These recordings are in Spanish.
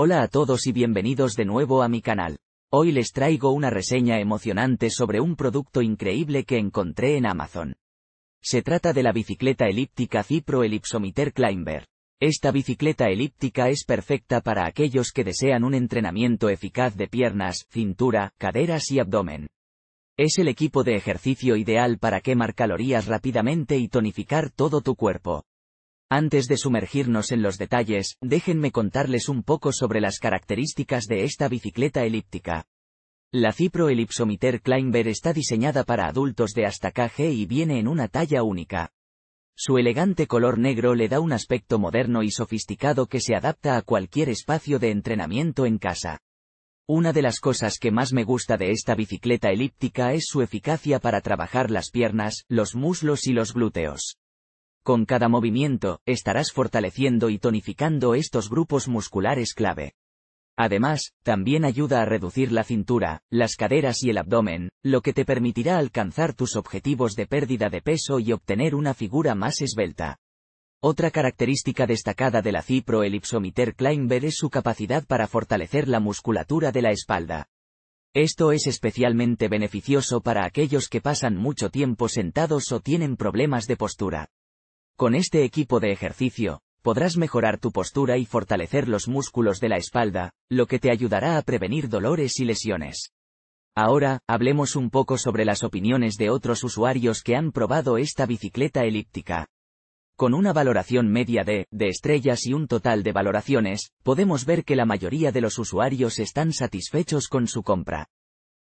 Hola a todos y bienvenidos de nuevo a mi canal. Hoy les traigo una reseña emocionante sobre un producto increíble que encontré en Amazon. Se trata de la bicicleta elíptica Cipro Elipsometer Climber. Esta bicicleta elíptica es perfecta para aquellos que desean un entrenamiento eficaz de piernas, cintura, caderas y abdomen. Es el equipo de ejercicio ideal para quemar calorías rápidamente y tonificar todo tu cuerpo. Antes de sumergirnos en los detalles, déjenme contarles un poco sobre las características de esta bicicleta elíptica. La Cipro Elipsometer Kleinberg está diseñada para adultos de hasta KG y viene en una talla única. Su elegante color negro le da un aspecto moderno y sofisticado que se adapta a cualquier espacio de entrenamiento en casa. Una de las cosas que más me gusta de esta bicicleta elíptica es su eficacia para trabajar las piernas, los muslos y los glúteos. Con cada movimiento, estarás fortaleciendo y tonificando estos grupos musculares clave. Además, también ayuda a reducir la cintura, las caderas y el abdomen, lo que te permitirá alcanzar tus objetivos de pérdida de peso y obtener una figura más esbelta. Otra característica destacada de la Cipro Elipsometer Climber es su capacidad para fortalecer la musculatura de la espalda. Esto es especialmente beneficioso para aquellos que pasan mucho tiempo sentados o tienen problemas de postura. Con este equipo de ejercicio, podrás mejorar tu postura y fortalecer los músculos de la espalda, lo que te ayudará a prevenir dolores y lesiones. Ahora, hablemos un poco sobre las opiniones de otros usuarios que han probado esta bicicleta elíptica. Con una valoración media de, de estrellas y un total de valoraciones, podemos ver que la mayoría de los usuarios están satisfechos con su compra.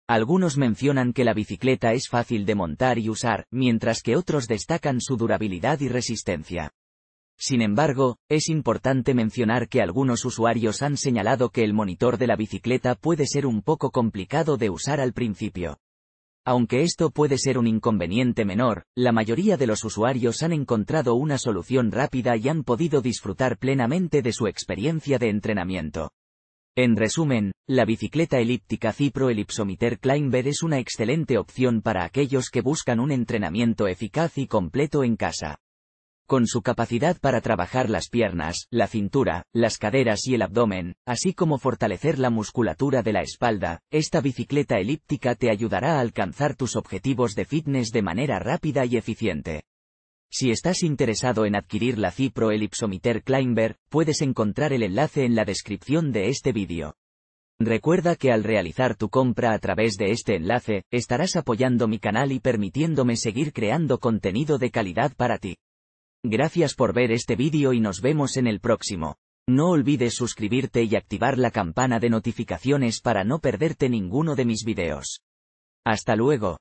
Algunos mencionan que la bicicleta es fácil de montar y usar, mientras que otros destacan su durabilidad y resistencia. Sin embargo, es importante mencionar que algunos usuarios han señalado que el monitor de la bicicleta puede ser un poco complicado de usar al principio. Aunque esto puede ser un inconveniente menor, la mayoría de los usuarios han encontrado una solución rápida y han podido disfrutar plenamente de su experiencia de entrenamiento. En resumen, la bicicleta elíptica Cipro Elipsometer Kleinberg es una excelente opción para aquellos que buscan un entrenamiento eficaz y completo en casa. Con su capacidad para trabajar las piernas, la cintura, las caderas y el abdomen, así como fortalecer la musculatura de la espalda, esta bicicleta elíptica te ayudará a alcanzar tus objetivos de fitness de manera rápida y eficiente. Si estás interesado en adquirir la Cipro Elipsometer Kleinberg, puedes encontrar el enlace en la descripción de este vídeo. Recuerda que al realizar tu compra a través de este enlace, estarás apoyando mi canal y permitiéndome seguir creando contenido de calidad para ti. Gracias por ver este vídeo y nos vemos en el próximo. No olvides suscribirte y activar la campana de notificaciones para no perderte ninguno de mis videos. Hasta luego.